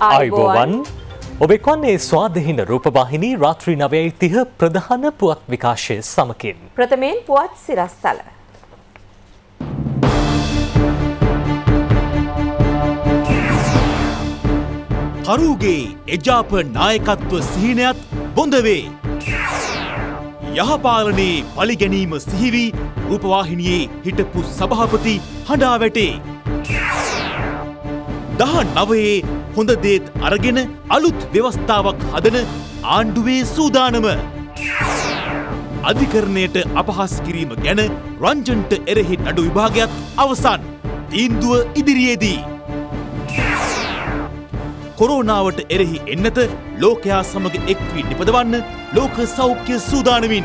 අයිබෝවන් ඔබෙක්වන්නේ ස්වාධහින රූපවාහිනී රාත්‍රී නවයයි තිහ ප්‍රධාන පුවත් විකාශය සමකින්. ප්‍රථමයෙන් පුවත් සිරස්තල. කරුගේ එජාප නායකත්ව සිහිනයත් බොඳවේ. යහපාලනයේ පලිගැනීම සිහිවී රූපවාහිනියේ හිටපු සභාපති හඬා වැටේ. දහ නවයේ හොඳ දේත් අරගෙන අලුත් ව්‍යවස්ථාවක් හදන ආණ්ඩුවේ සූදානම. අධිකරණයට අපහස් කිරීම ගැන රංජන්ට එරෙහි නඩු විභාගයක් අවසන්. තීන්දුව ඉදිරියේදී. කොරෝනාවට එරෙහි එන්නත ලෝකයා සමග එක්වී නිපදවන්න ලෝක සෞඛ්‍ය සූදානමින්.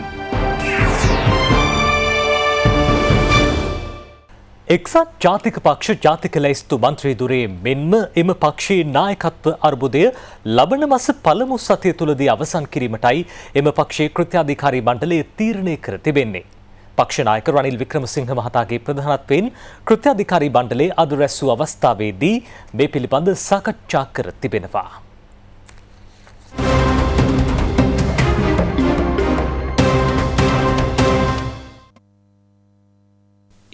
එක්සත් ජාතික පක්ෂ ජාතික ලැයිස්තු මන්ත්‍රීදුරේ මෙන්ම එම පක්ෂයේ නායකත්ව අර්බුදය ලබන මස පළමු සතිය තුළදී අවසන් කිරීමටයි එම පක්ෂයේ කෘත්‍යාධිකාරී මණ්ඩලය තීරණය කර තිබෙන්නේ. පක්ෂනායක රනිල් වික්‍රමසිංහ මහතාගේ ප්‍රධානත්වයෙන් කෘත්‍යාධිකාරී මණ්ඩලේ අද රැස්සූ අවස්ථාවේදී මේ පිළිබඳ සාකච්ඡා කර තිබෙනවා.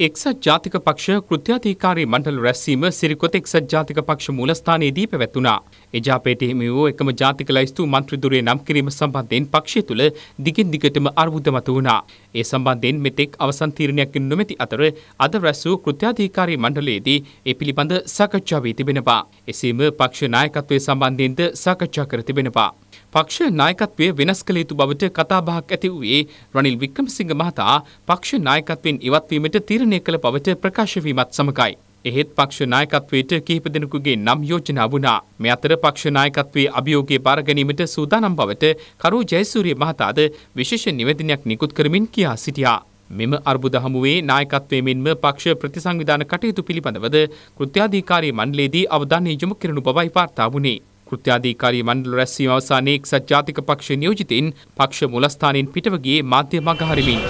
එක්සත් ජාතික පක්ෂ කෘත්‍යාධිකාරී මණ්ඩල රැස්වීම සිරිකොත එක්සත් ජාතික පක්ෂ මූලස්ථානයේදී පැවැත්වුණා. එජාපයට හිමි වූ එකම ජාතික ලැයිස්තු මන්ත්‍රීදුරේ නම් කිරීම සම්බන්ධයෙන් පක්ෂය තුළ දිගින් දිගටම අර්බුදමත වුණා. ඒ සම්බන්ධයෙන් මෙතෙක් අවසන් තීරණයක් නොමැති අතර අද රැස් වූ කෘත්‍යාධිකාරී මණ්ඩලයේදී ඒ පිළිබඳ සාකච්ඡා වී තිබෙනවා. එසේම පක්ෂ නායකත්වය සම්බන්ධයෙන්ද සාකච්ඡා කර තිබෙනවා. පක්ෂ නායකත්වය වෙනස් කළ යුතු බවට කතාබහක් ඇති වූයේ රනිල් වික්‍රමසිංහ මහතා පක්ෂ නායකත්වයෙන් ඉවත්වීමට තීරණය කළ බවට ප්‍රකාශ වීමත් සමගයි. එහෙත් පක්ෂ නායකත්වයට කිහිප දෙනෙකුගේ නම් යෝජනා වුණා. මේ අතර පක්ෂ නායකත්වයේ අභියෝගය බාර ගැනීමට සූදානම් බවට කරු ජයසූරිය මහතාද විශේෂ නිවේදනයක් නිකුත් කරමින් කියා සිටියා. මෙම අර්බුද හමුවේ නායකත්වයේ මෙන්ම පක්ෂ ප්‍රතිසංවිධාන කටයුතු පිළිබඳවද කෘත්‍යාධිකාරී මණ්ඩලයේදී අවධානය යොමු කරනු බවයි වාර්තා වුණේ. කෘත්‍යාධිකාරී මණ්ඩල රැස්වීම අවසානයේ එක්සත් ජාතික පක්ෂ නියෝජිතින් පක්ෂ මුලස්ථානයෙන් පිටව ගියේ මාධ්‍ය මගහරිමින්.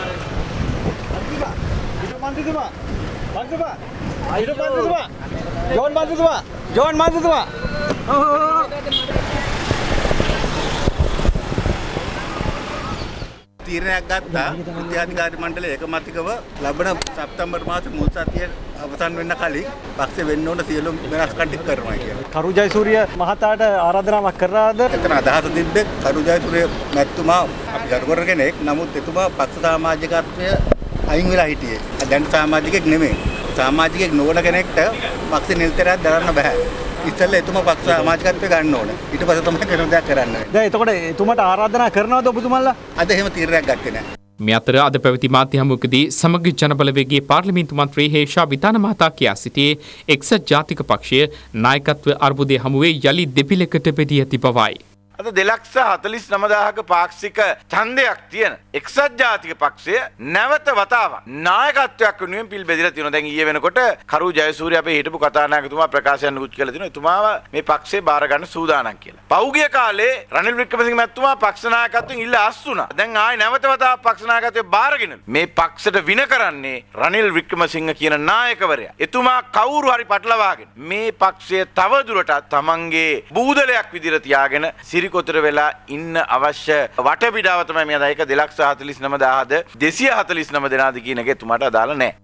Bantu, Pak. Hidup bantu, Pak. Jangan bantu, Pak. Jangan bantu, Pak. Oh. තීරණයක් ගත්තා විද්‍යාධිකාරි මණ්ඩලය ඒකමතිකව ලබන සැප්තැම්බර් මාසේ මුල් සතියේ අවසන් වෙන්න කලින් පක්ෂේ වෙන්න ඕන සියලුම වෙනස්කම් ටික කරනවා කියලා. කරු ජයසූරිය මහතාට ආරාධනාවක් කරාද? එතන අදහස තිබ්බේ කරු ජයසූරිය මැතිතුමා අපි ගරුකර කෙනෙක්. නමුත් එතුමා පක්ෂ සමාජිකත්වය අයින් වෙලා හිටියේ. දැන් සමාජිකෙක් නෙමෙයි. සමාජිකෙක් නොවන කෙනෙක්ට පක්ෂ නිලතරියක් දරන්න බෑ. ඉතල එතුම පක්ෂ සමාජිකත්වය ගන්න ඕන. ඊට පස්සේ තමයි කරන දේ කරන්න. දැන් එතකොට එතුමට ආරාධනා කරනවද ඔබතුමන්ලා? අද එහෙම තීරණයක් ගත්තේ නෑ. මේ අතර අද පැවති මාධ්‍ය හමුවකදී සමගි ජනබලවේගයේ පාර්ලිමේන්තු මන්ත්‍රී හේෂා විතාන මහතා කියා සිටියේ එක්සත් ජාතික පක්ෂය නායකත්ව අර්බුදය හමුවේ යළි දෙපිලකට බෙදී ඇති බවයි. අද දෙලක්ෂ හතලිස් නමදාහක පාක්ෂික චන්දයක් තියෙන එක්සත් ජාතික පක්ෂය නැවත වතාව නායකත්වයක් වෙනුවෙන් පිල් බෙදලා තියෙනවා. දැන් ඊයේ වෙනකොට කරු ජයසූරිය අපේ හිටපු කතානායකතුමා ප්‍රකාශයන් නුත් කියලා තිනවා. එතුමාව මේ පක්ෂේ බාර ගන්න සූදානම් කියලා. පෞගිය කාලේ රනිල් වික්‍රමසිංහ මැතිතුමා පක්ෂ නායකත්වයෙන් ඉල්ලා අස් වුණා. දැන් ආයේ නැවත වතාව පක්ෂ නායකත්වයේ බාරගෙන මේ පක්ෂයට වින කරන්නේ රනිල් වික්‍රමසිංහ කියන නායකවරයා. එතුමා කවුරු හරි පටලවාගෙන මේ පක්ෂය තවදුරටත් තමන්ගේ බූදලයක් විදිහට තියාගෙන සිරි කොතර වෙලා ඉන්න අවශ්‍ය වටපිඩාව තමයි මේ අදායක 249000 249 දෙනාද කියන එක එතුමාට අදාළ නැහැ.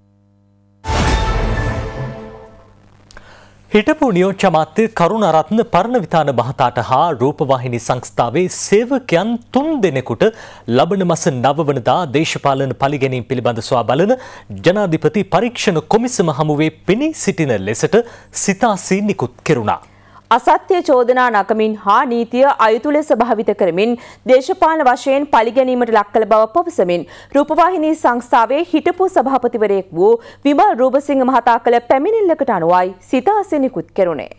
හිටපු නියෝජ්‍ය අමාත්‍ය කරුණරත්න පරණවිතාන මහතාට හා රූපවාහිනී සංස්ථාවේ සේවකයන් තුන් දෙනෙකුට ලබන මස නවවනදා දේශපාලන පරිගැනීම් පිළිබඳ සොයා බලන ජනාධිපති පරීක්ෂණ කොමිසම හමුවේ පෙනී සිටින ලෙසට සිතාසී නිකුත් කෙරුණා. අසත්‍ය චෝදනා නකමින් හා නීතිය අයුතු ලෙස භාවිත කරමින් දේශපාලන වශයෙන් පරිගැනීමට ලක් කළ බව පවසමින් රූපවාහිනී සංස්ථාවේ හිටපු සභාපතිවරයෙක් වූ විමල් රූපසිංහ මහතා කළ පැමිණිල්ලකට අනුවයි සිතාසෙනිකුත් කෙරුණේ.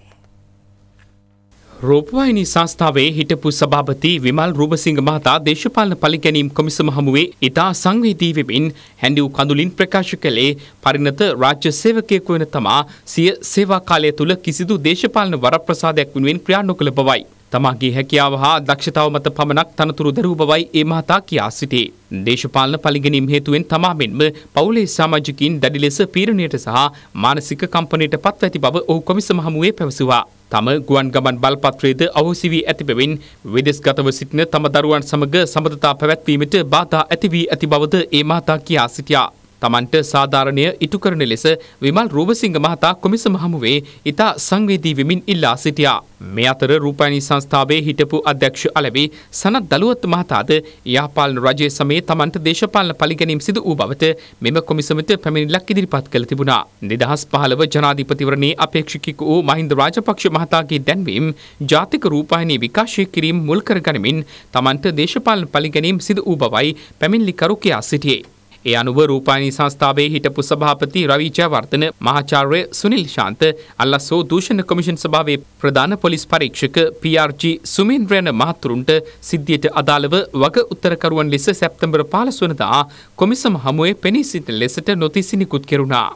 රෝපවාහිනී සංස්ථාවේ හිටපු සභාපති විමල් රූපසිංහ මහතා දේශපාලන පලිගැනීම් කොමිසම හමුවේ ඉතා සංවේදී වෙමින් හැඬිව් කඳුලින් ප්‍රකාශ කළේ පරිණත රාජ්‍ය සේවකයෙකු වන තමා සිය සේවා කාලය තුළ කිසිදු දේශපාලන වරප්‍රසාදයක් වෙනුවෙන් ක්‍රියා නොකළ බවයි. තමාගේ හැකියාව හා දක්ෂතාව මත පමණක් තනතුරු දරූ බවයි ඒ මහතා කියා සිටේ. දේශපාලන පලිගැනීම් හේතුවෙන් තමා මෙන්ම පවුලේ සමාජිකින් දැඩි ලෙස පීරණයට සහ මානසික කම්පනයට පත්ව ඇති බව ඔහු කොමිසම හමුවේ පැවසුවා. තම ගුවන් ගමන් බලපත්‍රයේද අහෝසි වී ඇති බැවින් විදෙස්ගතව සිටින තම දරුවන් සමග සබඳතා පැවැත්වීමට බාධා ඇති වී ඇති බවද ඒ මහතා කියා සිටියා. තමන්ට සාධාරණය ඉටු කරන ලෙස විමල් රූපසිංහ මහතා කොමිසම හමුවේ ඉතා සංවේදී වෙමින් ඉල්ලා සිටියා. මේ අතර රූපයනි සංස්ථාවේ හිටපු අධ්‍යක්ෂ අලවි සනත් දළුවත් මහතාද යාපාලන රජය සමයේ තමන්ට දේශපාලන පලිගැනීම් සිදු වූ බවට මෙම කොමිසමට පැමිණිල්ලක් ඉදිරිපත් කළ තිබුණා. නිදහස් පහළව ජනාධිපතිවරණයේ අපේක්ෂකෙකු වූ මහින්ද රාජපක්ෂ මහතාගේ දැන්වීම් ජාතික රූපහිනී විකාශය කිරීම මුල් කරගනිමින් තමන්ට දේශපාලන පලිගැනීම් සිදු වූ බවයි පැමිණිලිකරු කියා සිටියේ. ඒ අනුව රූපානී සංස්ථාවේ හිටපු සභාපති රවී ජයවර්ධන මහාචාර්ය සුනිල් ශාන්ත අල්ලස්සෝ දූෂණ කොමිෂන් සභාවේ ප්‍රධාන පොලිස් පරීක්ෂක PRG සුමේන්ද්‍රයන් මහතුරුන්ට සිද්ධියට අදාළව වග උත්තරකරුවන් ලෙස සැප්තැම්බර් 15 වනදා කොමිසම හමුවේ පෙනී සිට ලෙසට නොතිසි නිකුත් කෙරුණා.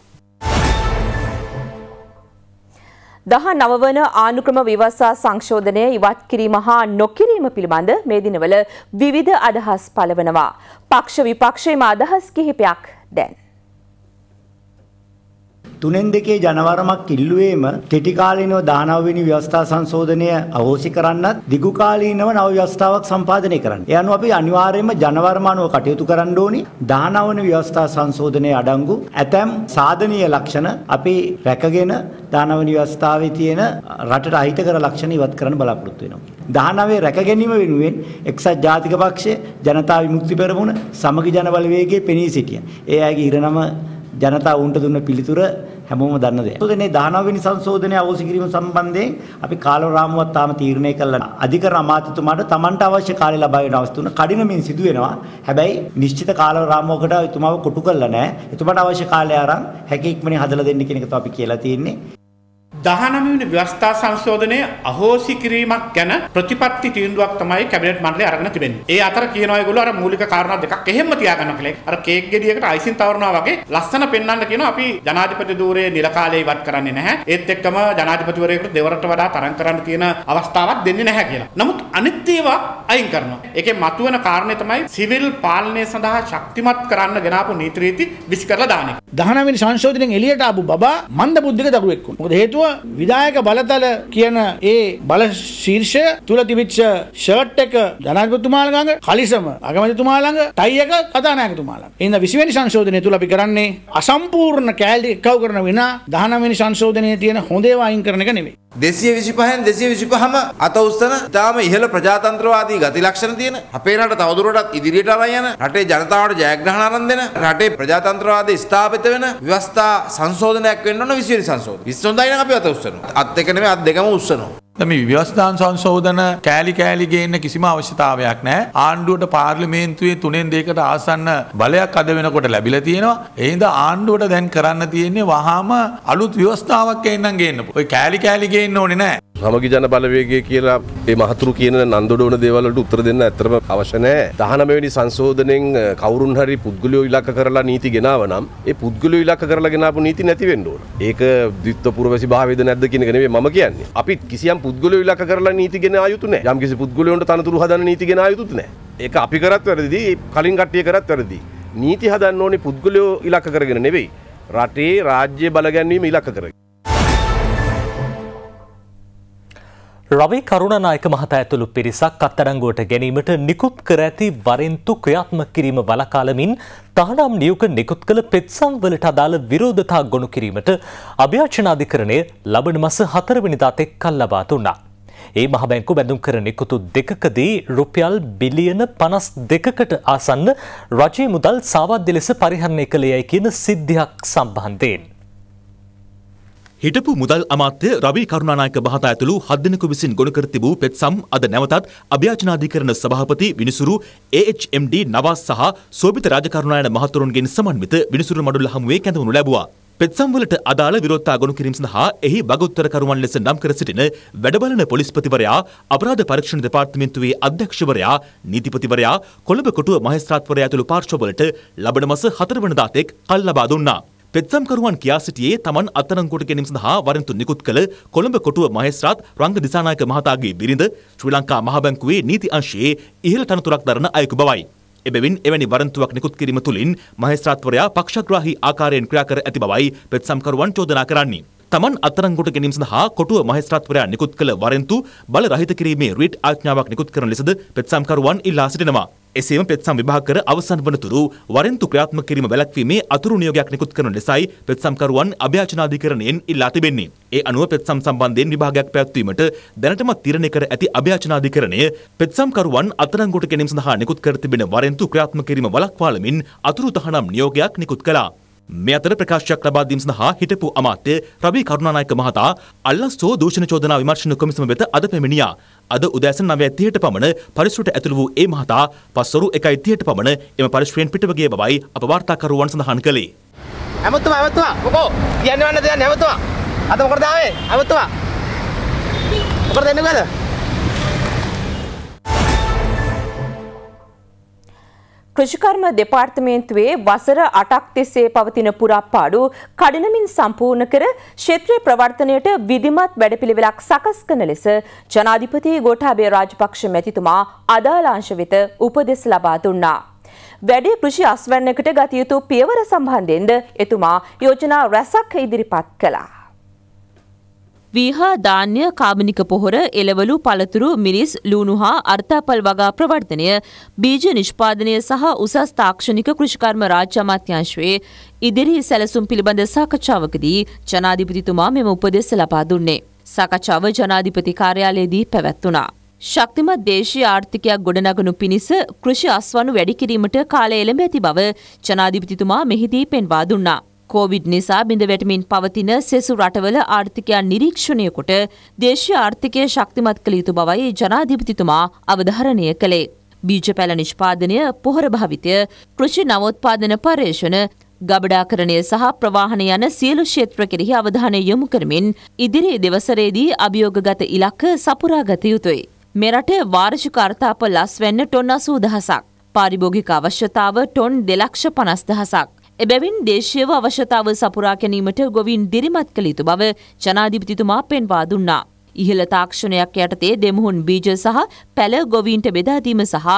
දහ නවවන ආණුක්‍රම විවසා සංශෝධනය ඉවත් කිරීම හා නොකිරීම පිළිබඳ මේ දිනවල විවිධ අදහස් පළවනවා. පක්ෂ විපක්ෂයේම අදහස් කිහිපයක් දැන්. තුනෙන් දෙකේ ජනවරමක් ඉල්ලුවේම කෙටි කාලීනව 19 වෙනි ව්‍යවස්ථා සංශෝධනය අහෝසි කරන්නත් දිගු කාලීනව නව ව්‍යවස්ථාවක් සම්පාදනය කරන්න. ඒ අනුව අපි අනිවාර්යයෙන්ම ජනවරම අනුව කටයුතු කරන්න ඕනි. 19 වෙනි ව්‍යවස්ථා සංශෝධනයේ අඩංගු ඇතැම් සාධනීය ලක්ෂණ අපි රැකගෙන 19 වෙනි ව්‍යවස්ථාවේ තියෙන රටට අහිතකර ලක්ෂණ ඉවත් කරන්න බලාපොරොත්තු වෙනවා. 19 රැක ගැනීම වෙනුවෙන් එක්සත් ජාතික පක්ෂය ජනතා විමුක්ති පෙරමුණ සමගි ජනබලවේගයේ පෙනී සිටිය. ඒ අයගේ ඉරනම ජනතාව උන්ට දුන්න පිළිතුර හැමෝම දන්න දෙයක්. සෝදනේ 19 වෙනි සංශෝධනය අවශ්‍ය කිරීම සම්බන්ධයෙන් අපි කාල රාමුවක් තාම තීරණය කළා. අධිකරණ අමාත්‍යතුමාට Tamanට අවශ්‍ය කාලය ලබා ගන්න අවස්ථුන කඩිනමින් සිදු වෙනවා. හැබැයි නිශ්චිත කාල රාමුවකට එතුමාව කොටු කළා නැහැ. එතුමාට අවශ්‍ය කාලය අරන් හැකි ඉක්මනින් හදලා දෙන්න කියන එක තමයි අපි කියලා තියෙන්නේ. 19 ව්‍යවස්ථා සංශෝධනය අහෝසි කිරීමක් ගැන ප්‍රතිපත්ති තීන්දුවක් තමයි කැබිනට් මණ්ඩලය අරගෙන තිබෙන්නේ. ඒ අතර කියනවා ඒගොල්ලෝ අර මූලික කාරණා දෙකක් එහෙම්ම තියාගන්න කියලා. අර කේක් ගෙඩියකට අයිසින් තවරනවා වගේ ලස්සන පෙන්වන්න කියනවා අපි ජනාධිපති ධූරයේ නිල කාලය ඉවත් කරන්නේ නැහැ. ඒත් එක්කම ජනාධිපතිවරයෙකුට දෙවරට වඩා තරම් කරන්න තියෙන අවස්ථාවක් දෙන්නේ නැහැ කියලා. නමුත් අනිත් ඒවා අයින් කරනවා. ඒකේ මතුවෙන කාරණේ තමයි සිවිල් පාලනය සඳහා ශක්තිමත් කරන්න ගෙනාපු නීති රීති විසිකරලා දාන එක. 19 වෙනි සංශෝධනයෙන් එළියට ආපු බබා මන්ද බුද්ධික දරුවෙක් වුණා. මොකද හේතුව විදායක බලතල කියන ඒ බල ශීර්ෂය තුල තිබිච්ච ෂර්ට් එක ජනාධිපතිතුමා ළඟ කලිසම අගමැතිතුමා ළඟ ටයි එක කතානායකතුමා ළඟ. එහෙනම් 20 වෙනි සංශෝධනය තුල අපි කරන්නේ අසම්පූර්ණ කෑලි එකව කරන විනා 19 වෙනි සංශෝධනයේ තියෙන හොඳ ඒවා අයින් කරන එක නෙමෙයි. දෙසිය විසිපහෙන් දෙසිය විසිපහම අත උස්සන ඉතාම ඉහළ ප්‍රජාතන්ත්‍රවාදී ගති ලක්ෂණ තියෙන අපේ රට තවදුරටත් ඉදිරියට අරන් යන රටේ ජනතාවට ජයග්‍රහණ අරන් දෙන රටේ ප්‍රජාතන්ත්‍රවාදී ස්ථාපිත වෙන ව්‍යවස්ථා සංශෝධනයක් වෙන්න ඕන විසිරි සංශෝධන. 20 හොඳයි නම් අපි නැවත උස්සනවා. අත් එක නෙමෙයි අත් දෙකම උස්සනවා. මේ ව්‍යවස්ථාන සංශෝධන කෑලි කෑලි ගේන්න කිසිම අවශ්‍යතාවයක් නැහැ. ආණ්ඩුවට පාර්ලිමේන්තුවේ තුනෙන් දෙකට ආසන්න බලයක් අද වෙනකොට ලැබිලා තියෙනවා. ඒ හින්දා ආණ්ඩුවට දැන් කරන්න තියෙන්නේ වහාම අලුත් ව්‍යවස්ථාවක් එන්නම් ගේන්න. ඔය කෑලි කෑලි ගේන්න ඕනේ නැහැ. සමගි ජන බලවේගය කියලා ඒ මහතුරු කියන නන්දොඩවන දේවල්ලට උත්තර දෙන්න ඇතරම අවශ්‍ය නැහැ. 19 වෙනි සංශෝධනයෙන් කවුරුන් හරි පුද්ගලයෝ ඉලක්ක කරලා නීති ගෙනාව නම් ඒ පුද්ගලයෝ ඉලක්ක කරලා ගෙනාපු නීති නැති වෙන්න ඕන. ඒක ද්විත්ව පුරවැසි භාවයේද නැද්ද කියන එක නෙවෙයි මම කියන්නේ. අපිත් කිසියම් පුද්ගලයෝ ඉලක්ක කරලා නීති ගෙන ආයුතු නැහැ. යම් කිසි පුද්ගලයන්ට තනතුරු හදන්න නීති ගෙන ආයුතුත් නැහැ. ඒක අපි කරත් වැරදි කලින් කට්ටිය කරත් වැරදි නීති හදන්න ඕනේ පුද්ගලයෝ ඉලක්ක කරගෙන නෙවෙයි රටේ රාජ්‍ය බලගැන්වීම ඉලක්ක කරගෙන රවි කරුණනායක මහතා ඇතුළු පිරිසක් කත්තරංගුවට ගැනීමට නිකුත් කර ඇති වරෙන්තු ක්‍රියාත්මක කිරීම වළකාලමින් තහනම් නියුක නිකුත් කළ පෙත්සම් වලට අදාළ විරෝධතා ගොනු කිරීමට අභ්‍යාචනාධිකරණය ලබන මස හතරවෙනිදා තෙක්කල් ලබා දුන්නා. ඒ මහබැංකු බැඳුම් කර නිකුතු දෙකකදී රුපියල් බිලියන පනස් දෙකකට ආසන්න රජයේ මුදල් සාවද්‍ය ලෙස පරිහරණය කළේ යයි කියන සිද්ධියක් සම්බන්ධයෙන්. හිටපු මුදල් අමාත්‍ය රවී කරුණානායක මහතා ඇතුළු හත් දෙනෙකු විසින් ගොනු කර තිබූ පෙත්සම් අද නැවතත් අභ්‍යාචනාධිකරණ සභාපති විනිසුරු AHMD නවාස් සහ සෝබිත රාජකරුණායන මහතුරුන්ගෙන් සමන්විත විනිසුරු මඩුල්ල හමුවේ කැඳවනු ලැබුවා. පෙත්සම්වලට අදාළ විරෝධතා ගොනු කිරීම සඳහා එහි වගඋත්තරකරුවන් ලෙස නම් කර සිටින වැඩබලන පොලිස්පතිවරයා අපරාධ පරීක්ෂණ දෙපාර්තමේන්තුවේ අධ්‍යක්ෂවරයා නීතිපතිවරයා කොළඹ කොටුව මහේස්ත්‍රාත්වරයා ඇතුළු පාර්ශ්වවලට ලබන මස 4 වනදා තෙක් කල් ලබා දුන්නා. පෙත්සම්කරුවන් කියා සිටියේ තමන් අත්අඩංගුවට ගැනීම සඳහා වරෙන්තු නිකුත් කළ කොළඹ කොටුව මහේස්ත්‍රාත් රංග දිසානායක මහතාගේ බිරිඳ ශ්‍රී ලංකා මහ බැංකුවේ නීති අංශයේ ඉහළ තනතුරක් දරන අයෙකු බවයි. එබැවින් එවැනි වරන්තුවක් නිකුත් කිරීම තුළින් මහේස්ත්‍රාත්වරයා පක්ෂග්‍රාහී ආකාරයෙන් ක්‍රියා කර ඇති බවයි පෙත්සම්කරුවන් චෝදනා කරන්නේ. තමන් අත්තරංගොට ගැනීම සඳහා කොටුව මහේස්ත්‍රාත්වරයා නිකුත් කළ වරෙන්තු බල රහිත කිරීමේ රීට් ආඥාවක් නිකුත් කරන ලෙසද පෙත්සම්කරුවන් ඉල්ලා සිටිනවා. එසේම පෙත්සම් විභාග කර අවසන් වනතුරු වරෙන්තු ක්‍රියාත්මක කිරීම වැළැක්වීමේ අතුරු නියෝගයක් නිකුත් කරන ලෙසයි පෙත්සම්කරුවන් අභ්‍යාචනාධිකරණයෙන් ඉල්ලා තිබෙන්නේ. ඒ අනුව පෙත්සම් සම්බන්ධයෙන් විභාගයක් පැවැත්වීමට දැනටමත් තීරණය කර ඇති අභ්‍යාචනාධිකරණය පෙත්සම්කරුවන් අත්තරංගොට ගැනීම සඳහා නිකුත් කර තිබෙන වරෙන්තු ක්‍රියාත්මක කිරීම වළක්වාලමින් අතුරු තහනම් නියෝගයක් නිකුත් කළා. මේ අතර ප්‍රකාශයක් ලබා දීම සඳහා හිටපු අමාත්‍ය රවි කරුණානායක මහතා අල්ලස්සෝ දූෂණ චෝදනා විමර්ශන කොමිසම වෙත අද පැමිණියා. අද උදෑසන 9:30ට පමණ පරිශ්‍රයට ඇතුළු වූ ඒ මහතා පස්වරු 1:30ට පමණ එම පරිශ්‍රයෙන් පිටව ගිය බවයි අප වාර්තාකරුවන් සඳහන් කළේ. ඇමතුමා ඇමතුමා මොකෝ කියන්නේ වන්න දෙන්නේ ඇමතුමා. අද මොකටද ආවේ ඇමතුමා? මොකටද එන්නේ කෘෂිකර්ම දෙපාර්තමේන්තුවේ වසර 8ක් තිස්සේ පවතින පුරප්පාඩු කඩිනමින් සම්පූර්ණ කර ක්ෂේත්‍රීය ප්‍රවර්තනයට විධිමත් වැඩපිළිවෙලක් සකස් කරන ලෙස ජනාධිපති ගෝඨාභය රාජපක්ෂ මැතිතුමා අදාළ අංශ වෙත උපදෙස් ලබා දුන්නා. වැඩේ කෘෂි අස්වැන්නකට ගත යුතු පියවර සම්බන්ධයෙන්ද එතුමා යෝජනා රැසක් ඉදිරිපත් කළා. වීහා ධාන්‍ය කාබනික පොහොර එළවලු පළතුරු මිරිස් ලුණු හා අර්ථාපල් වගා ප්‍රවර්ධනය බීජ නිෂ්පාදනය සහ උසස් තාක්ෂණික කෘෂිකර්ම රාජ්‍ය අමාත්‍යාංශයේ ඉදිරි සැලසුම් පිළිබඳ සාකච්ඡාවකදී ජනාධිපතිතුමා මෙම උපදෙස් ලබා දුන්නේ. සාකච්ඡාව ජනාධිපති කාර්යාලයේදී පැවැත්වුණා. ශක්තිමත් දේශීය ආර්ථිකයක් ගොඩනගනු පිණිස කෘෂි අස්වනු වැඩි කිරීමට කාලය එළඹ ඇති බව ජනාධිපතිතුමා මෙහිදී පෙන්වා දුන්නා. කෝවිඩ් නිසා බිඳ වැටමින් පවතින සෙසු රටවල ආර්ථිකයන් නිරීක්ෂණය කොට දේශීය ආර්ථිකය ශක්තිමත් කළ යුතු බවයි ජනාධිපතිතුමා අවධාරණය කළේ. බීජ පැල නිෂ්පාදනය පොහොර භාවිතය කෘෂි නවෝත්පාදන පර්යේෂණ ගබඩාකරණය සහ ප්‍රවාහන යන සියලු ක්ෂේත්‍ර කෙරෙහි අවධානය යොමු කරමින් ඉදිරි දෙවසරේදී අභියෝගගත ඉලක්ක සපුරාගත යුතුයි. මෙරට වාර්ෂික අර්ථාප ලස්වැන්න ටොන් අසූ දහසක්. පාරිභෝගික අවශ්‍යතාව ටොන් දෙලක්ෂ පනස් දහසක්. එබැවින් දේශයව අවශ්‍යතාව සපුරා ගැනීමට ගොවින් දිරිමත් කළ යුතු බව ජනාධිපතිතුමා පෙන්වා දුන්නා. ඉහළ තාක්ෂණයක් යටතේ දෙමුහුන් බීජ සහ පැළ ගොවීන්ට බෙදාදීම සහ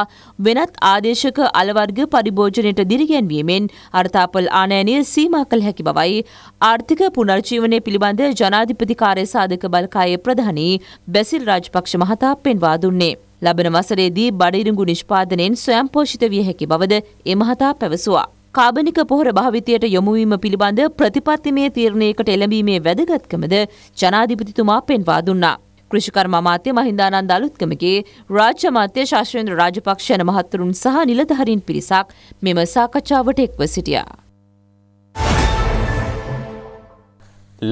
වෙනත් ආදේශක අලවර්ග පරිභෝජනයට දිරිගැන්වීමෙන් අර්ථාපල් ආනයනය සීමා කළ හැකි බවයි ආර්ථික පුනර්ජීවනය පිළිබඳ ජනාධිපතිකාරය සාධක බල්කායේ ප්‍රධානී බැසිල් රාජපක්ෂ මහතා පෙන්වා දුන්නේ. ලබන වසරේදී බඩිරුගු නිෂ්පාදනයෙන් ස්වයම්පෝෂිත විය හැකි බවද එමහතා පැවසවා. කාබනික පොහොර භාවිතයට යොමුවීම පිළිබඳ ප්‍රතිපත්තිමය තීරණයකට එළඹීමේ වැදගත්කමද ජනාධිපතිතුමා පෙන්වා දුන්නා. කෘෂිකර්ම අමාත්‍ය මහින්දානන්ද අලුත්කමගේ රාජ්‍ය අමාත්‍ය ශාස්ත්‍රේන්ද්‍ර රාජපක්ෂ යන මහතුරුන් සහ නිලධාරීන් පිරිසක් මෙම සාකච්ඡාවට එක්ව සිටියා.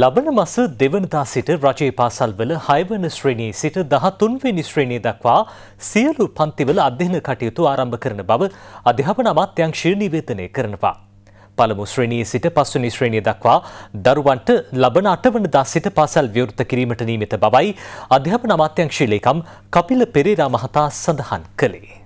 ලබන මස දෙවනදා සිට රජයේ පාසල්වල හයවන ශ්‍රේණයේ සිට දහතුන්වෙනි ශ්‍රේණය දක්වා සියලු පන්තිවල අධ්‍යන කටයුතු ආරම්භ කරන බව අධ්‍යාපන අමාත්‍යංශය නිවේදනය කරනවා. පළමු ශ්‍රේණයේ සිට පස්වනි ශ්‍රේණිය දක්වා දරුවන්ට ලබන අටවනදා සිට පාසල් විවෘත කිරීමට නීමිත බවයි අධ්‍යාපන අමාත්‍යංශී ලේකම් කපිල පෙරේරා මහතා සඳහන් කළේ.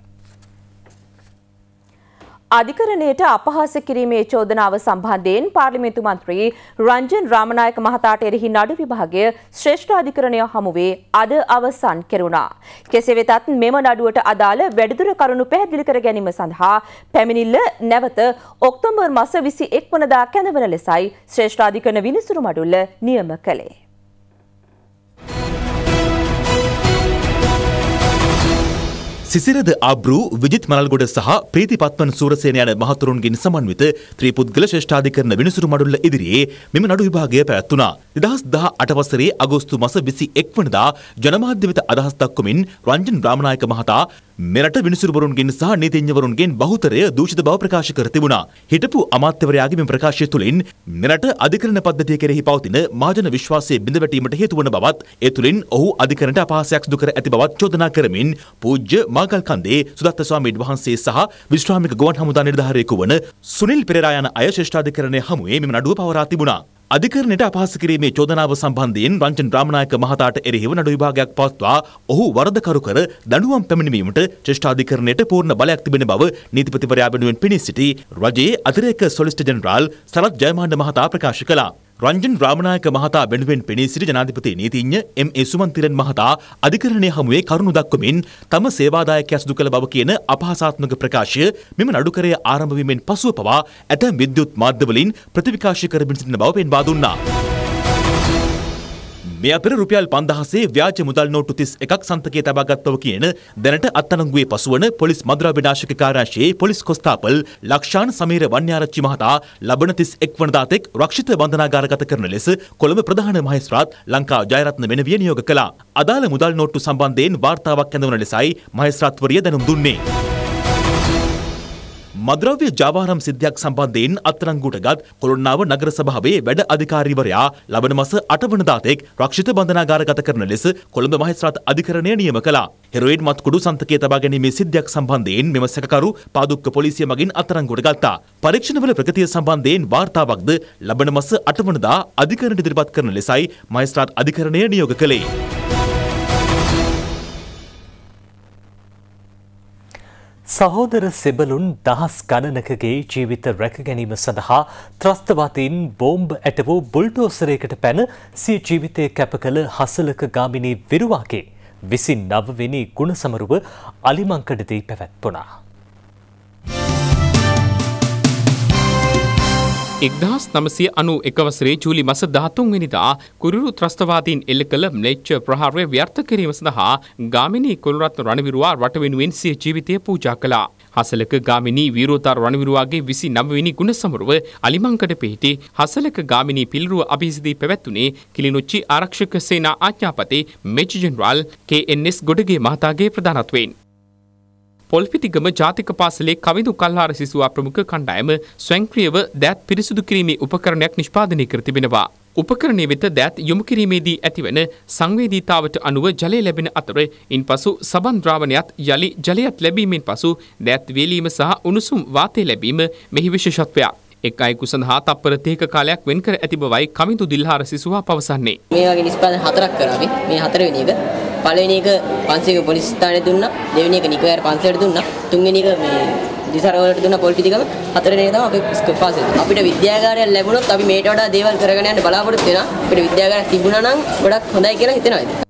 අධිකරණයට අපහාස කිරීමේ චෝදනාව සම්බන්ධයෙන් පාර්ලිමේන්තු මන්ත්‍රී රංජන් රාමනායක මහතාට එරෙහි නඩු විභාගය ශ්‍රේෂ්ඨ අධිකරණය හමුවේ අද අවසන් කෙරුණා. කෙසේ වෙතත් මෙම නඩුවට අදාළ වැඩිදුර කරුණු පැහැදිලි කර ගැනීම සඳහා පැමිණිල්ල නැවත ඔක්තෝබර් මස 21 වනදා කැඳවන ලෙසයි ශ්‍රේෂ්ඨ අධිකරණ විනිසුරු මඩුල්ල නියම කළේ. සිසිරද අබ්‍රූ විජිත් මනල්ගොඩ සහ ප්‍රීති පත්මන් සූරසේන යන මහතුරුන්ගෙන් සමන්විත ත්‍රිපුද්ගල ශ්‍රේෂ්ඨාධිකරණ විනිසුරු මඩුල්ල ඉදිරියේ මෙම නඩු විභාගය පැවැත්වුණා. 2018 වසරේ අගෝස්තු මස 21 වනදා ජනමාධ්‍ය වෙත අදහස් දක්වමින් රංජන් බ්‍රාහ්මනායක මහතා මෙරට විනිසුරුවරුන්ගෙන් සහ නීතිඥවරුන්ගෙන් බහුතරය දූෂිත බව ප්‍රකාශ කර තිබුණා. හිටපු අමාත්‍යවරයාගේ මේ ප්‍රකාශය තුළින් මෙරට අධිකරණ පද්ධතිය කෙරෙහි පවතින මාජන විශ්වාසයේ බිඳ වැටීමට හේතු වන බවත් ඒ තුළින් ඔහු අධිකරණට අපහාසයක් සිදු කර ඇති බවත් චෝදනා කරමින් පූජ්‍ය මාගල් කන්දේ සුදත්ත ස්වාමීන් වහන්සේ සහ විශ්‍රාමික ගුවන් හමුදා නිලධාරියෙකු වන සුනිල් පෙරේරා යන අය ශ්‍රේෂ්ඨාධිකරණයේ හමුවේ මෙම නඩුව පවරා තිබුණා. අධිකරණයට අපහාස කිරීමේ චෝදනාව සම්බන්ධයෙන් රංජන් රාමනායක මහතාට එරෙහිව නඩු විභාගයක් පවත්වා ඔහු වරදකරු කර දඬුවම් පැමිණීමට ශ්‍රේෂ්ඨාධිකරණයට පූර්ණ බලයක් තිබෙන බව නීතිපතිවරයා වෙනුවෙන් පිණී සිටි රජයේ අතිරේක සොලිසිටර් ජෙනරාල් සරත් ජයමාන්න මහතා ප්‍රකාශ කළා. රංජන් රාමනායක මහතා වෙනුවෙන් පෙනී සිටි ජනාධිපති නීතිඥ එම් ඒ සුමන්තිරන් මහතා අධිකරණය හමුවේ කරුණු දක්වමින් තම සේවාදායකයා සිදු කළ බව කියන අපහාසාත්මක ප්‍රකාශය මෙම නඩුකරය ආරම්භ වීමෙන් පසුව පවා ඇතැම් විද්‍යුත් මාධ්‍යවලින් ප්‍රතිවිකාශය කරමින් සිටින බව පෙන්වා දුන්නා. මේ අපර රුපියල් පන්දහසේ ව්‍යාජ මුදල් නෝට්ටු තිස් එකක් සන්තකේ තබාගත්තව කියන දැනට අත්තනංගුවේ පසුවන පොලිස් මද්‍රව්‍ය නාශක කාර්යාංශයේ පොලිස් කොස්තාපල් ලක්ෂාන් සමීර වන්‍යාරච්චි මහතා ලබන තිස් එක් වනදා තෙක් රක්ෂිත බන්ධනාගාරගත කරන ලෙස කොළඹ ප්‍රධාන මහේස්ත්‍රාත් ලංකා ජයරත්න වෙනුවිය නියෝග කළා. අදාළ මුදල් නෝට්ටු සම්බන්ධයෙන් වාර්තාවක් ඇඳවන ලෙසයි මහේස්ත්‍රාත්වරිය දැනුම් දුන්නේ. මද්‍රව්‍ය ජාවාරම් සිද්ධියක් සම්බන්ධයෙන් අත්තරංගුට ගත් කොළොන්නාව නගර සභාවේ වැඩ අධිකාරීවරයා ලබන මස අටවනදාතෙක් රක්ෂිත බඳනාගාරගත කරන ලෙස කොළඹ මහස්රාත් අධිකරණය නියම කළා. හෙරොයින් මත්කුඩු සන්තකය තබා ගැනීමේ සිද්ධියක් සම්බන්ධයෙන් මෙම සැකකරු පාදුක්ක පොලිසිය මගින් අත්තරංගුට ගත්තා. පරීක්ෂණවල ප්‍රගතිය සම්බන්ධයෙන් වාර්තාවක්ද ලබන මස අටවනදා අධිකරණ ඉදිරිපත් කරන ලෙසයි මහස්රාත් අධිකරණය නියෝග කළේ. සහෝදර සෙබලුන් දහස් ගණනකගේ ජීවිත රැකගැනීම සඳහා ත්‍රස්තවාතීන් බෝම්බ ඇට වූ බුල්ටෝසරයකට පැන සිය ජීවිතය කැප කළ හසලක ගාමිණී විරුවාගේ විසින් නවවෙනි ගුණසමරුව අලිමංකඩදී පැවැත්වනා. එක්දහස් නමසය අනු එකවසරේ ජූලි මස ධාතුන්වෙනිදා කුරුරු ත්‍රස්තවාදීන් එල්ල කළ ම්ලෙච්ච ප්‍රහාරය ව්‍යර්ථ කිරීම සඳහා ගාමිණී කොළරත්න රණවිරුවා රට වෙනුවෙන් සිය ජීවිතය පූජා කළා. හසලක ගාමිණී වීරෝතාර රණවිරුවාගේ විසි නම්වෙනි ගුණ සමරුව අලිමංකට පිහිටි හසලක ගාමිණී පිල්රුව අභිසිදී පැවැත්වුණේ කිලිනොච්චි ආරක්ෂක සේනා ආඥාපතේ මෙච් ජෙනරල් KNS ගොඩගේ මහතාගේ ප්‍රධානත්වයෙන්. පොල්පිටිගම ජාතික පාසලේ කවිදු කල්හාර සිසුවා ප්‍රමුඛ කණ්ඩායම ස්වංක්‍රීයව දෑත් පිරිසුදු කිරීමේ උපකරණයක් නිෂ්පාදනය කර තිබෙනවා. උපකරණය වෙත දෑත් යොමු කිරීමේදී ඇතිවන සංවේදීතාවට අනුව ජලය ලැබෙන අතර ඉන්පසු සබන් ද්‍රාවණයත් යලි ජලයත් ලැබීමෙන් පසු දෑත් වේලීම සහ උණුසුම් වාතය ලැබීම මෙහි විශේෂත්වයක්. එක් අයෙකු සඳහා තත්පර තේක කාලයක් වෙන් කර ඇති බවයි කමිඳු දිල්හාර සිසුවා පවසන්නේ. මේ වගේ නිෂ්පාදන හතරක් කරාවි. මේ හතරවෙනි එක පළවෙනි එක පන්සියක පොලිස් ස්ථානයේ දුන්නා. දෙවෙනි එක නිකෝයර් පන්සලට දුන්නා. තුන්වෙනි එක මේ දිසාර වලට දුන්නා පොල්පිටිකම. හතරවෙනි එක තමයි අපි ස්කෝප් පාස් වෙන්නේ. අපිට විද්‍යාගාරයක් ලැබුණොත් අපි මේට වඩා දේවල් කරගෙන යන්න බලාපොරොත්තු වෙනවා. අපිට විද්‍යාගාරයක් තිබුණා නම් ගොඩක් හොඳයි කියලා හිතනවා.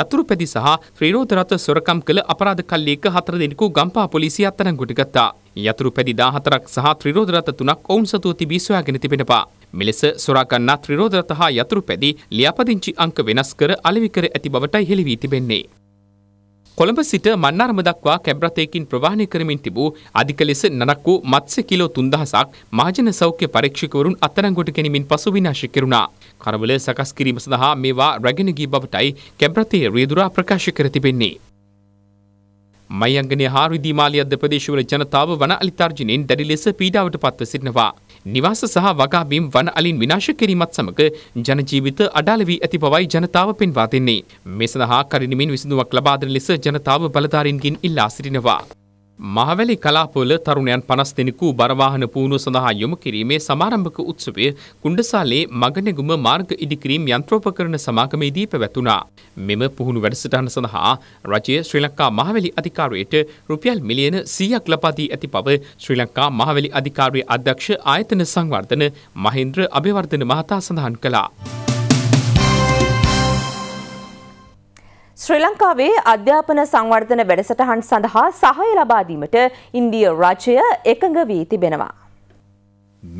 යතුරුපැදි සහ ත්‍රීරෝධරත සොරකම් කළ අපරාධ කල්ලියක හතර දෙනෙකු ගම්පා පොලිසිය අත්අඩංගුවට ගත්තා. යතුරුපැදි 14ක් සහ ත්‍රිරෝධරත 3ක් ඔවුන් සතුව තිබී සොයාගෙන තිබෙනවා. මෙලෙස සොරාගන්නා ත්‍රිරෝධරත හා යතුරු පැදි ලියාපදිංචි අංක වෙනස් කර අලෙවි කර ඇති බවටයි හෙළි වී තිබෙන්නේ. කොළඹ සිට මන්නාරම දක්වා කැබ්රතයකින් ප්‍රවාහණය කරමින් තිබූ අධික ලෙස නනක් වූ මත්ස්‍ය කිලෝ තුන්දහසක් මාජන සෞඛ්‍ය පරීක්ෂකවරුන් අත්අඩංගුවට ගැනීමෙන් පසු විනාශ කෙරුණා. කරවල සකස් කිරීම සඳහා මේවා රැගෙන ගිය බවටයි කැබ්රතයේ රියදුරා ප්‍රකාශ කර තිබෙන්නේ. මයංගනය හා රිදීමාලිය අධ්‍යපදේශවල ජනතාව වන අලිතර්ජනයෙන් දැඩි ලෙස පීඩාවට පත්ව සිටිනවා. නිවාස සහ වගාබිම් වන අලින් විනාශ කිරීමත් සමග ජනජීවිත අඩාල වී ඇති බවයි ජනතාව පෙන්වා දෙන්නේ. මේ සඳහා කරිනිමින් විසඳුමක් ලබා දෙන ලෙස ජනතාව බලධාරීන්ගෙන් ඉල්ලා සිටිනවා. මහවැලි කලාපවල තරුණයන් පනස් දෙනෙකු බරවාහන පුහුණුව සඳහා යොමු කිරීමේ සමාරම්භක උත්සවය කුණ්ඩසාලේ මගනෙගුම මාර්ග ඉදිකිරීම් යන්ත්‍රෝපකරණ සමාගමේදී පැවැතුණා. මෙම පුහුණු වැඩසටහන සඳහා රජය ශ්‍රී ලංකා මහවැලි අධිකාරියට රුපියල් මිලියන 100ක් ලබා දී ඇති බව ශ්‍රී ලංකා මහවැලි අධිකාරියේ අධ්‍යක්ෂ ආයතන සංවර්ධන මහේන්ද්‍ර අබේවර්ධන මහතා සඳහන් කළා. ශ්‍රී ලංකාවේ අධ්‍යාපන සංවර්ධන වැඩසටහන් සඳහා සහය ලබාදීමට ඉන්දිය රාජ්‍යය එකඟ වී තිබෙනවා.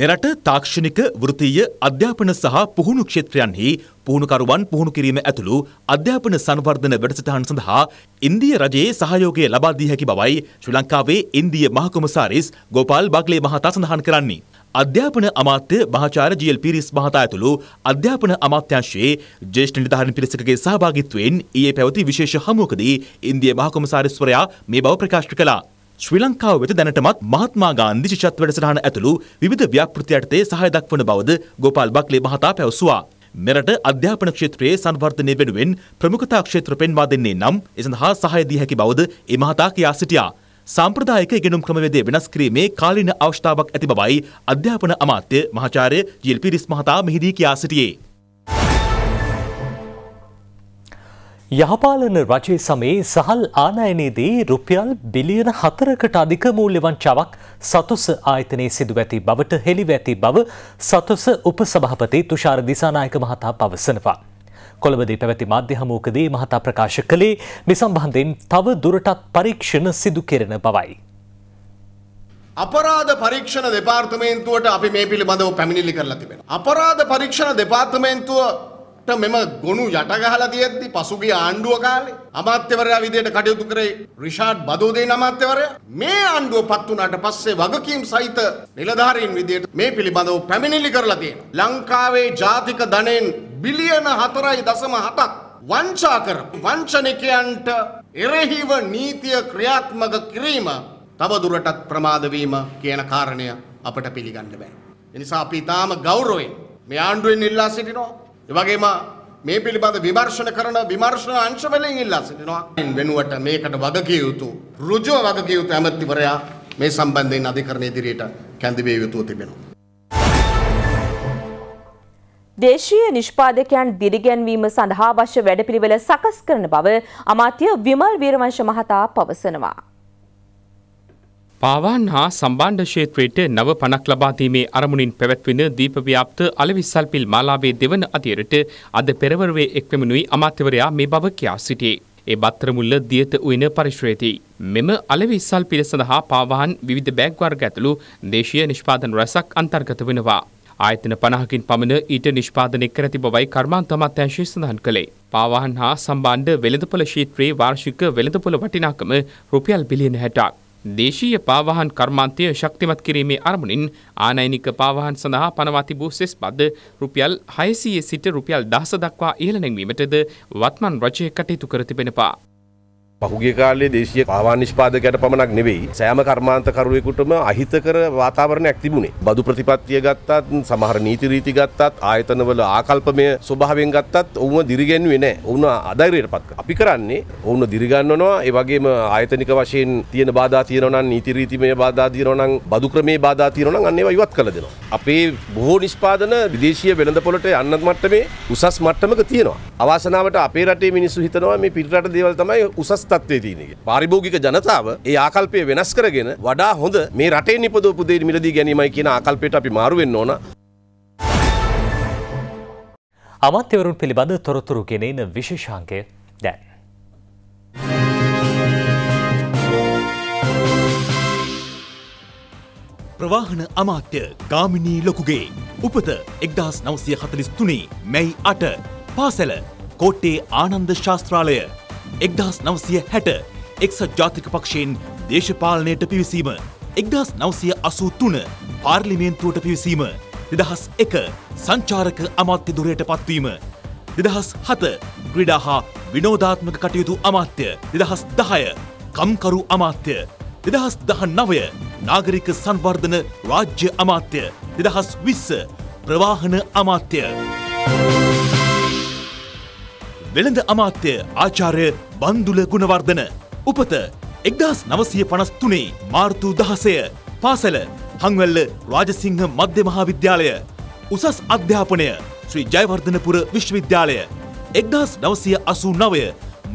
මෙරට තාක්ෂණික වෘතිය අධ්‍යාපන සහ පුහුණු ක්ෂේත්‍රයන්හි පුහුණුකරුවන් පුහුණු කිරීම ඇතුළු අධ්‍යාපන සංවර්ධන වැඩසටහන් සඳහා ඉන්දිය රජයේ සහයෝගය ලබාදී හැකි බවයි ශ්‍රී ලංකාවේ ඉන්දිය මහකොමසාරිස් ගෝපාල් බග්ලේ මහතා සඳහන් කරන්නේ. අධ්‍යාපන අමාත්‍ය මහාචාර්ය ජීඑල් පීරිස් මහතා ඇතුළු අධ්‍යාපන අමාත්‍යාංශයේ ජ්‍යෙෂ්ඨ නිලධාරීන් පිරිසකගේ සහභාගීත්වයෙන් ඊයේ පැවති විශේෂ හමුවකදී ඉන්දිය මහකොමසාරිස්වරයා මේ බව ප්‍රකාශ කළා. ශ්‍රී ලංකාව වෙත දැනටමත් මහත්මා ගාන්ධි ශිෂ්‍යත්ව වැඩසටහන ඇතුළු විවිධ ව්‍යාපෘති යටතේ සහාය දක්වන බවද ගෝපාල් බක්ලේ මහතා පැවසුවා. මෙරට අධ්‍යාපන ක්ෂේත්‍රයේ සංවර්ධනය වෙනුවෙන් ප්‍රමුඛතා ක්ෂේත්‍ර පෙන්වා දෙන්නේ නම් ඒ සඳහා සහාය දී හැකි බවද ඒ මහතා කියා සිටියා. සාම්ප්‍රදායික ඉගෙනුම් ක්‍රමවේදය වෙනස් කිරීමේ කාලීන අවශ්‍යතාවක් ඇති බවයි අධ්‍යාපන අමාත්‍ය මහාචාර්ය ජිල් පිරිස් මහතා මෙහිදී කියා සිටියේ. යහපාලන රජය සමයේ සහල් ආනයනයේදී රුපියල් බිලියන හතරකට අධික මූල්‍යවංචාවක් සතුස ආයතනයේ සිදු ඇති බවට හෙළිව ඇති බව සතුස උපසභාපති තුෂාර දිසානායක මහතා පවසනවා. කොළඹදී පැවැති මාධ්‍ය හමුවකදී මහතා ප්‍රකාශ කළේ මේ සම්බන්ධයෙන් තව දුරටත් පරීක්ෂණ සිදු කෙරෙන බවයි. අපරාධ පරීක්ෂණ දෙපාර්තමේන්තුවට අපි මේ පිළිබඳව පැමිණිලි කරලා තිබෙන. අපරාධ පරීක්ෂණ දෙපාර්තමේන්තුවට මෙම ගොනු යටගහලා තියෙද්දි පසුගිය ආණ්ඩුව කාලේ අමාත්‍යවරයා විදියට කටයුතු කරේ රිෂාඩ් බදෝදේන අමාත්‍යවරයා මේ ආණ්ඩුව පත් වුණාට පස්සේ වගකීම් සහිත නිලධාරීන් විදියට මේ පිළිබඳව පැමිණිලි කරලා තියෙනවා. ලංකාවේ ජාතික ධනෙන් බිලියන 4.7ක් වංචා කර වංචනිකයන්ට එරෙහිව නීතිය ක්‍රියාත්මක කිරීම තවදුරටත් ප්‍රමාද වීම කියන කාරණය අපට පිළිගන්න බෑ. ඒ නිසා අපි ඊටාම ගෞරවයෙන් මේ ආණ්ඩුවෙන් ඉල්ලා සිටිනවා. ඒ වගේම මේ පිළිබඳ විමර්ශන කරන විමර්ශන අංශ වලින් ඉල්ලා සිටිනවා. වෙනුවට මේකට වගකිය යුතු ඍජුව වගකිය යුතු ඇමතිවරයා මේ සම්බන්ධයෙන් අධිකරණ ඉදිරියට කැඳ වේ යුතුව තිබෙනවා. දේශීය නිෂ්පාදකයන් දිරිගැන්වීම සඳහා අවශ්‍ය වැඩපිළිවෙල සකස් කරන බව අමාත්‍ය විමල් වීරවංශ මහතා පවසනවා. පාවාන් හා සම්බාණ්ඩ ක්ෂේත්‍රයට නව පණක් ලබා දීමේ අරමුණින් පැවැත්වෙන දීපව්‍යාප්ත අලවිසල්පිල් මාලාවේ දෙවන අදියරට අද පෙරවරුවේ එක්වමනුයි අමාත්‍යවරයා මේ බව කියා සිටියේ. ඒ බත්තරමුල්ල දියත උයන පරිශ්‍රයේදී. මෙම අලවිසල්පිල සඳහා පාවාහන් විවිධ බෑග් වර්ග ඇතුළු දේශීය නිෂ්පාදන රැසක් අන්තර්ගත වෙනවා. ආයතන 50කින් පමණ ඊට නිෂ්පාදනය කර ඇති බවයි කර්මාන්ත අමාත්‍යාංශය සඳහන් කළේ. පාවාහන් හා සම්බන්ධ වෙළඳපොළ ශීත්‍රයේ වාර්ෂික වෙළඳපොළ වටිනාකම රුපියල් බිලියන 60ක්. දේශීය පාවාහන් කර්මාන්තය ශක්තිමත් කිරීමේ අරමුණින් ආනයනික පාවාහන් සඳහා පනවා තිබූ සෙස් පද රුපියල් 600 සිට රුපියල් දහස දක්වා ඉහළ නැංවීමටද වත්මන් රජය කටයුතු කර තිබෙනවා. පහුගේ කාලේ දේශය පවා නිෂ්පාදකයට පමණක් නෙවෙයි සෑම කර්මාන්තකරුවෙකුටම අහිතකර වාතාවරණයක් තිබුණේ බදු ප්‍රතිපත්තිය ගත්තත් සමහර නීති රීති ගත්තත් ආයතනවල ආකල්පමය ස්වභාවයෙන් ගත්තත් ඔවුන් දිරිගැන්වේ නෑ ඔවුන අධෛර්යයට පත් අපි කරන්නේ ඔවුන් දිරිගන්නනවා ඒ වගේම ආයතනික වශයෙන් තියෙන බාධා තියෙනවා නම් නීති රීතිමය බාධා තියෙනවා නම් බදු ක්‍රමේ බාධා තියෙනවා නම් අන්න ඒවා ඉවත් කළ දෙනවා අපේ බොහෝ නිෂ්පාදන විදේශීය වෙළඳපොළට යන්න මට්ටමේ උසස් මට්ටමක තියෙනවා අවාසනාවට අපේ රටේ මිනිස්සු හිතනවා මේ පිටරට දේවල් තමයි උසස් තත්ත්වයේ තියෙන එක. පාරිභෝගික ජනතාව ඒ ආකල්පය වෙනස් කරගෙන වඩා හොඳ මේ රටේ නිපදවපු දේ මිලදී ගැනීමයි කියන ආකල්පයට අපි මාරු වෙන්න ඕන. අමාත්‍යවරුන් පිළිබඳ තොරතුරු ගෙනෙන විශේෂාංකය දැන්. ප්‍රවාහන අමාත්‍ය ගාමිණී ලොකුගේ උපත එක්දස් නවසය හතලිස් තුනේ මැයි අට පාසැල කෝට්ටේ ආනන්ද ශාස්ත්‍රාලය එක්දහස් නවසය හැට එක්සත් ජාතික පක්ෂයෙන් දේශපාලනයට පිවිසීම එක්දහස් නවසය අසූ තුන පාර්ලිමේන්තුවට පිවිසීම දෙදහස් එක සංචාරක අමාත්‍ය දුරයට පත්වීම දෙදහස් හත ක්‍රීඩා හා විනෝධාත්මක කටයුතු අමාත්‍ය දෙදහස් දහය කම්කරු අමාත්‍ය දෙදහස් දහ නවය නාගරික සංවර්ධන රාජ්‍ය අමාත්‍ය දෙදහස් විස්ස ප්‍රවාහන අමාත්‍ය. වෙළඳ අමාත්‍ය ආචාර්ය බන්දුල ගුණවර්ධන. උපත එක්දහස් නවසය පනස් තුනේ මාර්තු දහසය පාසල හංවල්ල රාජසිංහ මධ්‍ය මහාවිද්‍යාලය උසස් අධ්‍යාපනය ශ්‍රී ජයවර්ධනපුර විශ්වවිද්‍යාලය එක්දහස් නවසය අසූ නවය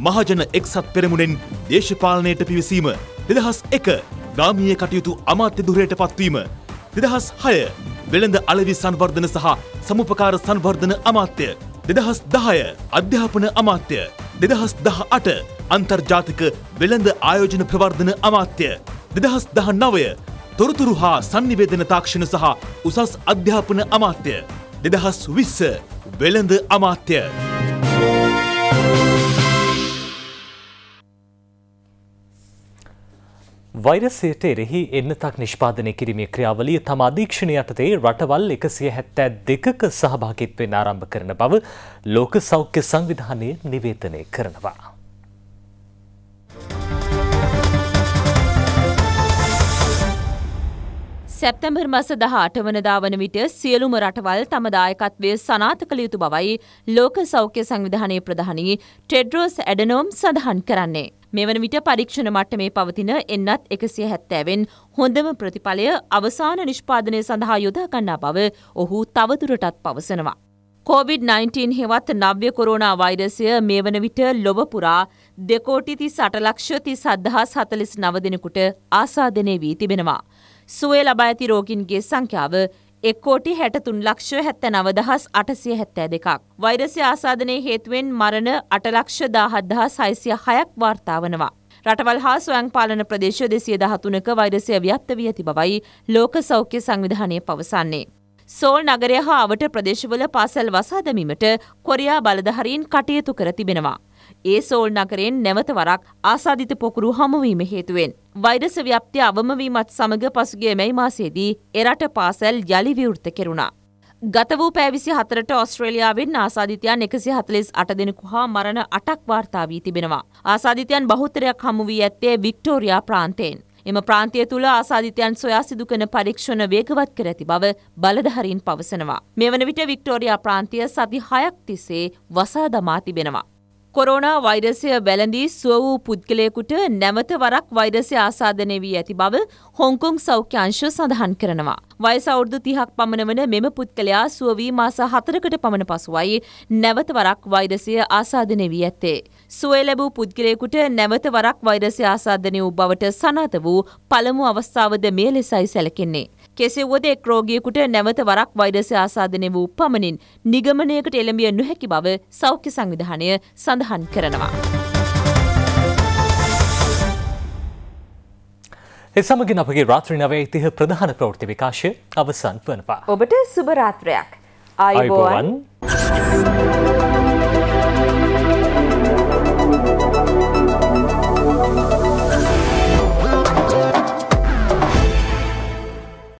මහජන එක්සත් පෙරමුණෙන් දේශපාලනයට පිවිසීම දෙදහස් එක ග්‍රාමීය කටයුතු අමාත්‍ය දුරයට පත්වීම දෙදහස් හය වෙළඳ අලවි සංවර්ධන සහ සමුපකාර සංවර්ධන අමාත්‍ය දෙදහස් දහය අධ්‍යාපන අමාත්‍ය දෙදහස් දහ අට අන්තර්ජාතික වෙළඳ ආයෝජන ප්‍රවර්ධන අමාත්‍ය දෙදහස් දහ නවය තොරතුරු හා සංනිවේදන තාක්ෂණ සහ උසස් අධ්‍යාපන අමාත්‍ය දෙදහස් විස්ස වෙළඳ අමාත්‍ය. වෛරසයට එරෙහි එන්නතක් නිෂ්පාදනය කිරීමේ ක්‍රියාවලිය තම අධීක්ෂණය යටතේ රටවල් එකසිය හැත්තෑ දෙකක සහභාගිත්වෙන් ආරම්භ කරන බව ලෝක සෞඛ්‍ය සංවිධානය නිවේතනය කරනවා. සැප්තැම්බර් මස දහ අටවනදා වන විට සියලුම රටවල් තම දායකත්වය සනාත කළ යුතු බවයි ලෝක සෞඛ්‍ය සංවිධානයේ ප්‍රධානී ටෙඩ්රෝස් ඇඩනෝම් සඳහන් කරන්නේ. මෙවන විට පරීක්ෂණ මට්ටමේ පවතින එන්නත් එකසිය හැත්තෑවෙන් හොඳම ප්‍රතිඵලය අවසාන නිෂ්පාදනය සඳහා යොදා ගන්නා බව ඔහු තවදුරටත් පවසනවා. COොVID-19 හෙවත් නව්‍ය කොරෝනා වෛරසය මේ වන විට ලොවපුරා දෙකෝටිති සටලක්ෂති සද්ධහා සතලිස් නවදිනකුට ආසාධනය වී තිබෙනවා. සුවේ ලබා ඇති රෝගින්ගේ සංඛ්‍යාව එක්කෝටි හැටතුන් ලක්ෂ හැත්ත නවදහස් අටසිය හැත්තෑ දෙකක්. වෛරසි ආසාධනය හේතුවෙන් මරණ අටලක්ෂ දාහත්දහ සයිසිය හයක් වාර්තාාවනවා. රටවල් හා ස්වයං පාලන ප්‍රදේශ දෙසිය දහතුනක වෛරසය ව්‍යප්ත වී ඇති බවයි ලෝක සෞඛ්‍ය සංවිධානය පවසන්නේ. සෝල් නගරය හා අවට ප්‍රදේශවල පාසල් වසා දැමීමට කොරයා බලධහරීන් කටයුතු කර තිබෙනවා. ඒ සෝල් නගරයෙන් නැවත වරක් ආසාධිත පොකුරු හමුවීම හේතුවෙන්. වෛරස ව්‍යප්තිය අවමවීමත් සමඟ පසුගේ මැයි මාසේදී එරට පාසැල් යළි විවෘත කෙරුණා. ගත වූ පෑවිසි හතරට ඔස්ට්‍රේලියාවෙන් ආසාධිතයන් එකසි හතලෙස් අට දෙනෙකු හා මරණ අටක් වාර්තාාවී තිබෙනවා. ආසාධිතයන් බහුතරයක් හමුවී ඇත්තේ වික්ටෝරයා ප්‍රාන්තයෙන්. එම ප්‍රාන්තිය තුළ ආසාධිතයන් සොයා සිදුකන පරීක්ෂණ වේගවත් කර ඇති බව බලධහරින් පවසනවා. මෙවන විට වික්ටෝරයා ප්‍රාන්තිය සති හයක් තිසේ වසා දමා තිබෙනවා. කොරෝනා වෛරසය බැලඳී සුව වූ පුද්ගලයෙකුට නැවත වරක් වෛරසය ආසාදනය වී ඇති බව හොංකොං සෞඛ්‍ය අංශ සඳහන් කරනවා. වයස අවුරුදු 30ක් පමණ වන මෙම පුද්ගලයා සුව වී මාස 4කට පමණ පසුවයි නැවත වරක් වෛරසය ආසාදනය වී ඇත්තේ. සුවය ලැබූ පුද්ගලයෙකුට නැවත වරක් වෛරසය ආසාදනය වූ බවට සනාත වූ පළමු අවස්ථාවද මේ ලෙසයි සැලකෙන්නේ. කෙසේ වුවද එක් රෝගියෙකුට නැවත වරක් වෛරසය ආසාදනය වූ පමණින් නිගමනයකට එළඹිය නොහැකි බව සෞඛ්‍ය සංවිධානය සඳහන් කරනවා. එසමගින් අපගේ රාත්‍රී නවේ තිහ ප්‍රධාන ප්‍රවෘති විකාශය අවසන් වනවා. ඔබට සුභරාත්‍රයක්. ආයුබෝවන්. Thank you.